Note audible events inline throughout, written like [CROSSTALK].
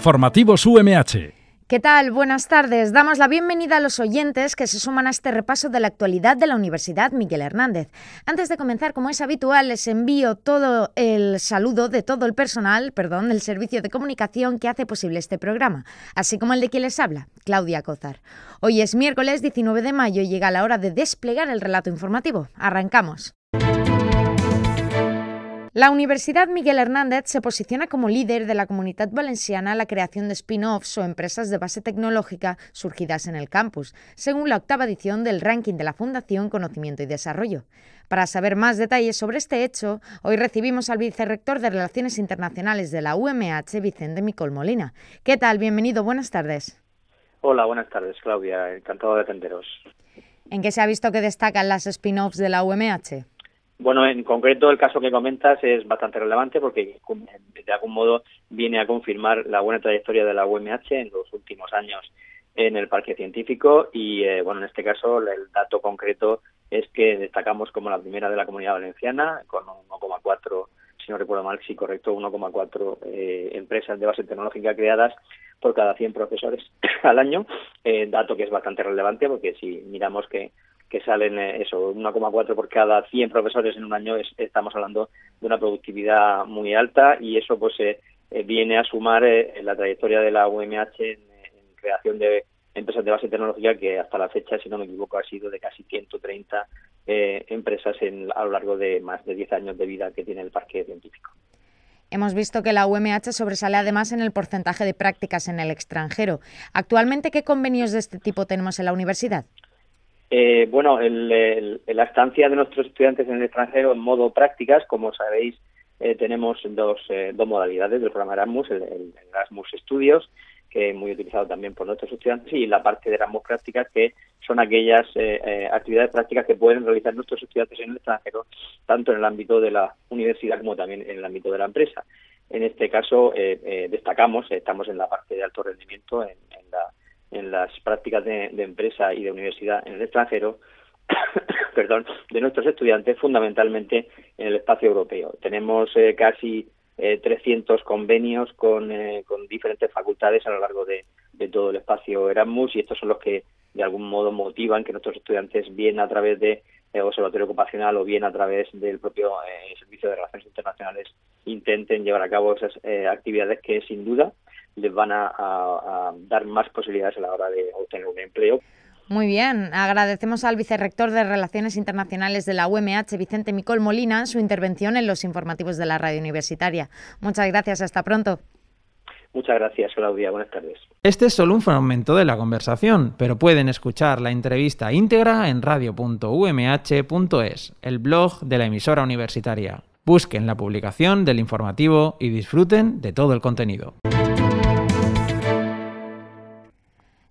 Informativos UMH. ¿Qué tal? Buenas tardes. Damos la bienvenida a los oyentes que se suman a este repaso de la actualidad de la Universidad Miguel Hernández. Antes de comenzar, como es habitual, les envío todo el saludo de todo el personal, perdón, del servicio de comunicación que hace posible este programa, así como el de quien les habla, Claudia Cozar. Hoy es miércoles 19 de mayo y llega la hora de desplegar el relato informativo. Arrancamos. La Universidad Miguel Hernández se posiciona como líder de la comunidad valenciana en la creación de spin-offs o empresas de base tecnológica surgidas en el campus, según la octava edición del ranking de la Fundación Conocimiento y Desarrollo. Para saber más detalles sobre este hecho, hoy recibimos al vicerrector de Relaciones Internacionales de la UMH, Vicente Micol Molina. ¿Qué tal? Bienvenido, buenas tardes. Hola, buenas tardes, Claudia. Encantado de atenderos. ¿En qué se ha visto que destacan las spin-offs de la UMH? Bueno, en concreto el caso que comentas es bastante relevante porque de algún modo viene a confirmar la buena trayectoria de la UMH en los últimos años en el parque científico y eh, bueno, en este caso el dato concreto es que destacamos como la primera de la comunidad valenciana con 1,4 si no recuerdo mal, si correcto, 1,4 eh, empresas de base tecnológica creadas por cada 100 profesores [COUGHS] al año, eh, dato que es bastante relevante porque si miramos que que salen eh, eso, 1,4 por cada 100 profesores en un año, estamos hablando de una productividad muy alta y eso pues eh, eh, viene a sumar la trayectoria de la UMH en, creación de empresas de base tecnológica que hasta la fecha, si no me equivoco, ha sido de casi 130 empresas a lo largo de más de 10 años de vida que tiene el parque científico. Hemos visto que la UMH sobresale además en el porcentaje de prácticas en el extranjero. Actualmente, ¿qué convenios de este tipo tenemos en la universidad? Eh, bueno, el, la estancia de nuestros estudiantes en el extranjero en modo prácticas, como sabéis, eh, tenemos eh, dos, modalidades del programa Erasmus, el, Erasmus Estudios, que es muy utilizado también por nuestros estudiantes, y la parte de Erasmus Prácticas, que son aquellas actividades prácticas que pueden realizar nuestros estudiantes en el extranjero, tanto en el ámbito de la universidad como también en el ámbito de la empresa. En este caso, destacamos, estamos en la parte de alto rendimiento, en, en la en las prácticas de, empresa y de universidad en el extranjero, [COUGHS] perdón, de nuestros estudiantes, fundamentalmente en el espacio europeo. Tenemos eh, casi 300 eh, convenios eh, con, diferentes facultades a lo largo de, todo el espacio Erasmus y estos son los que de algún modo motivan que nuestros estudiantes, bien a través de observatorio ocupacional o bien a través del propio servicio de relaciones internacionales, intenten llevar a cabo esas actividades que sin duda les van a, dar más posibilidades a la hora de obtener un empleo. Muy bien, agradecemos al vicerrector de Relaciones Internacionales de la UMH, Vicente Micol Molina, su intervención en los informativos de la radio universitaria. Muchas gracias, hasta pronto. Muchas gracias, Claudia. Buenas tardes. Este es solo un fragmento de la conversación, pero pueden escuchar la entrevista íntegra en radio.umh.es, el blog de la emisora universitaria. Busquen la publicación del informativo y disfruten de todo el contenido.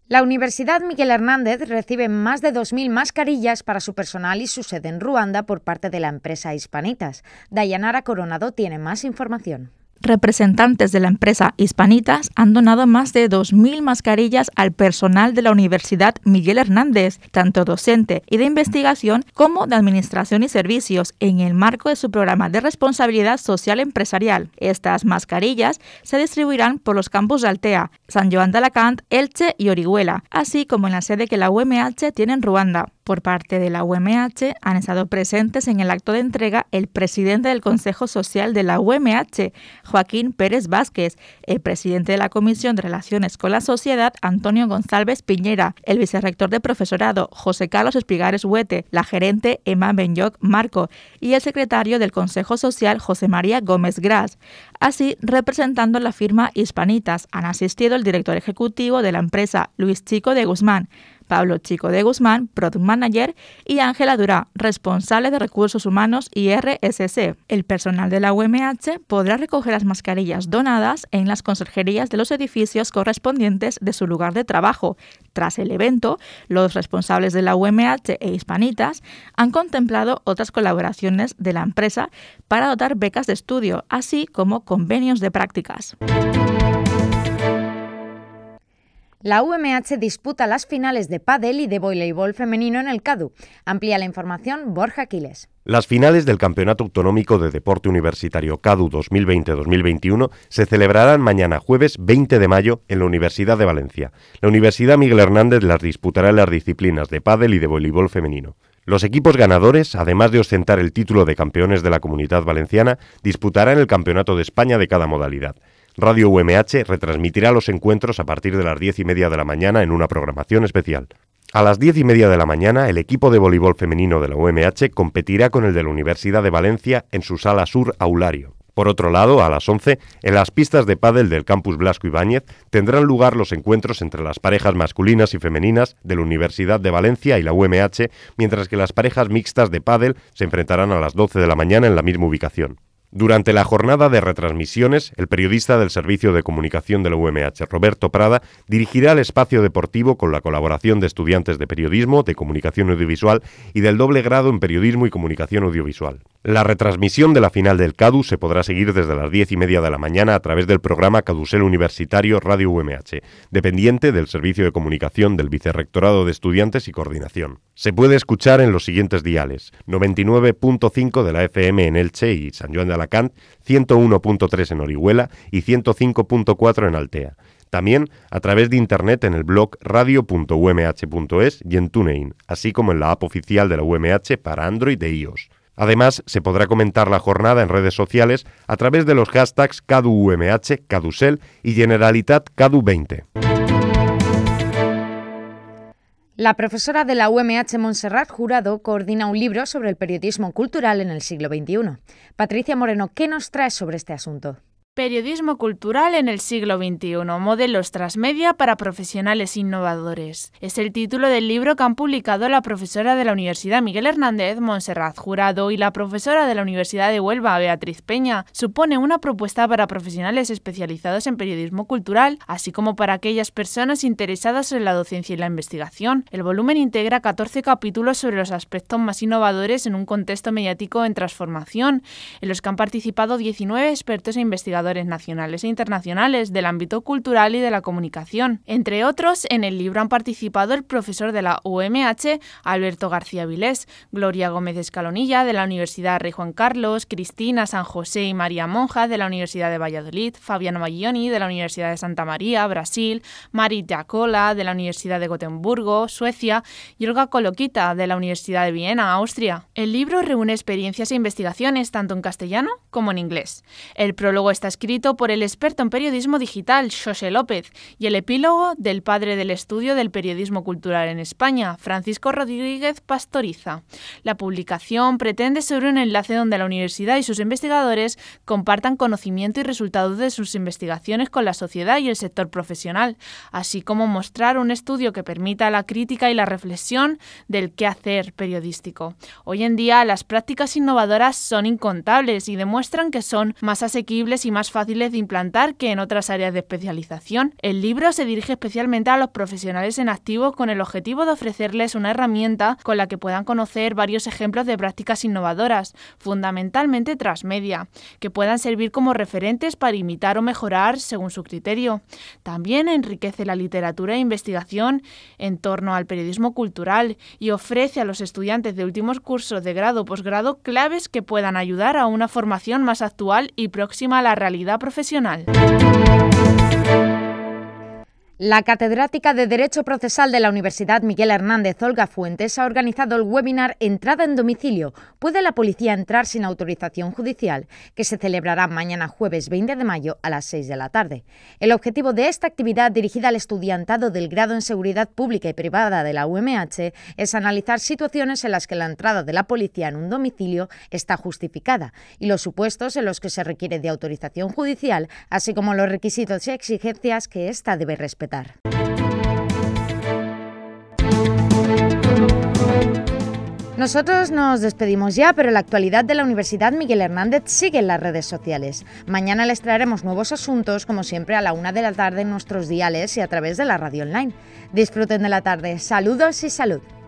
La Universidad Miguel Hernández recibe más de 2.000 mascarillas para su personal y su sede en Ruanda por parte de la empresa Hispanitas. Dayanara Coronado tiene más información representantes de la empresa Hispanitas han donado más de 2.000 mascarillas al personal de la Universidad Miguel Hernández, tanto docente y de investigación como de administración y servicios, en el marco de su programa de responsabilidad social empresarial. Estas mascarillas se distribuirán por los campus de Altea, San Joan de Alacant, Elche y Orihuela, así como en la sede que la UMH tiene en Ruanda por parte de la UMH han estado presentes en el acto de entrega el presidente del Consejo Social de la UMH, Joaquín Pérez Vázquez, el presidente de la Comisión de Relaciones con la Sociedad, Antonio González Piñera, el vicerrector de profesorado, José Carlos Espigares Huete, la gerente Emma Benyoc Marco y el secretario del Consejo Social, José María Gómez Gras. Así, representando la firma Hispanitas, han asistido el director ejecutivo de la empresa, Luis Chico de Guzmán, Pablo Chico de Guzmán, Product Manager, y Ángela Durá, responsable de Recursos Humanos y RSC. El personal de la UMH podrá recoger las mascarillas donadas en las conserjerías de los edificios correspondientes de su lugar de trabajo. Tras el evento, los responsables de la UMH e Hispanitas han contemplado otras colaboraciones de la empresa para dotar becas de estudio, así como convenios de prácticas. La UMH disputa las finales de pádel y de voleibol femenino en el CADU. Amplía la información Borja Aquiles. Las finales del Campeonato Autonómico de Deporte Universitario CADU 2020-2021 se celebrarán mañana jueves 20 de mayo en la Universidad de Valencia. La Universidad Miguel Hernández las disputará en las disciplinas de pádel y de voleibol femenino. Los equipos ganadores, además de ostentar el título de campeones de la Comunidad Valenciana, disputarán el Campeonato de España de cada modalidad. Radio UMH retransmitirá los encuentros a partir de las 10 y media de la mañana en una programación especial. A las 10 y media de la mañana, el equipo de voleibol femenino de la UMH competirá con el de la Universidad de Valencia en su sala sur Aulario. Por otro lado, a las 11, en las pistas de pádel del campus Blasco Ibáñez tendrán lugar los encuentros entre las parejas masculinas y femeninas de la Universidad de Valencia y la UMH, mientras que las parejas mixtas de pádel se enfrentarán a las 12 de la mañana en la misma ubicación. Durante la jornada de retransmisiones, el periodista del Servicio de Comunicación del UMH, Roberto Prada, dirigirá el espacio deportivo con la colaboración de estudiantes de periodismo, de comunicación audiovisual y del doble grado en periodismo y comunicación audiovisual. La retransmisión de la final del CADU se podrá seguir desde las diez y media de la mañana a través del programa Cadusel Universitario Radio UMH, dependiente del Servicio de Comunicación del Vicerrectorado de Estudiantes y Coordinación. Se puede escuchar en los siguientes diales: 99.5 de la FM en Elche y San Juan de Alacant, 101.3 en Orihuela y 105.4 en Altea. También a través de internet en el blog radio.umh.es y en TuneIn, así como en la app oficial de la UMH para Android e iOS. Además, se podrá comentar la jornada en redes sociales a través de los hashtags CaduUMH, CaduSel y Generalitat Cadu20. La profesora de la UMH Montserrat Jurado coordina un libro sobre el periodismo cultural en el siglo XXI. Patricia Moreno, ¿qué nos trae sobre este asunto? Periodismo cultural en el siglo XXI, modelos transmedia para profesionales innovadores. Es el título del libro que han publicado la profesora de la Universidad Miguel Hernández, Montserrat Jurado, y la profesora de la Universidad de Huelva, Beatriz Peña. Supone una propuesta para profesionales especializados en periodismo cultural, así como para aquellas personas interesadas en la docencia y la investigación. El volumen integra 14 capítulos sobre los aspectos más innovadores en un contexto mediático en transformación, en los que han participado 19 expertos e investigadores nacionales e internacionales del ámbito cultural y de la comunicación. Entre otros, en el libro han participado el profesor de la UMH, Alberto García Vilés, Gloria Gómez Escalonilla de la Universidad Rey Juan Carlos, Cristina San José y María Monja de la Universidad de Valladolid, Fabiano Maglioni de la Universidad de Santa María, Brasil, Mari Giacola de la Universidad de Gotemburgo, Suecia, y Olga Coloquita de la Universidad de Viena, Austria. El libro reúne experiencias e investigaciones tanto en castellano como en inglés. El prólogo está escrito por el experto en periodismo digital, José López, y el epílogo del padre del estudio del periodismo cultural en España, Francisco Rodríguez Pastoriza. La publicación pretende ser un enlace donde la universidad y sus investigadores compartan conocimiento y resultados de sus investigaciones con la sociedad y el sector profesional, así como mostrar un estudio que permita la crítica y la reflexión del quehacer periodístico. Hoy en día las prácticas innovadoras son incontables y demuestran que son más asequibles y más más fáciles de implantar que en otras áreas de especialización. El libro se dirige especialmente a los profesionales en activo con el objetivo de ofrecerles una herramienta con la que puedan conocer varios ejemplos de prácticas innovadoras, fundamentalmente transmedia, que puedan servir como referentes para imitar o mejorar según su criterio. También enriquece la literatura e investigación en torno al periodismo cultural y ofrece a los estudiantes de últimos cursos de grado o posgrado claves que puedan ayudar a una formación más actual y próxima a la realidad calidad profesional. La catedrática de Derecho Procesal de la Universidad Miguel Hernández Olga Fuentes ha organizado el webinar Entrada en domicilio. ¿Puede la policía entrar sin autorización judicial? que se celebrará mañana jueves 20 de mayo a las 6 de la tarde. El objetivo de esta actividad dirigida al estudiantado del grado en Seguridad Pública y Privada de la UMH es analizar situaciones en las que la entrada de la policía en un domicilio está justificada y los supuestos en los que se requiere de autorización judicial, así como los requisitos y exigencias que ésta debe respetar. Nosotros nos despedimos ya, pero la actualidad de la Universidad Miguel Hernández sigue en las redes sociales. Mañana les traeremos nuevos asuntos, como siempre, a la una de la tarde en nuestros diales y a través de la radio online. Disfruten de la tarde. Saludos y salud.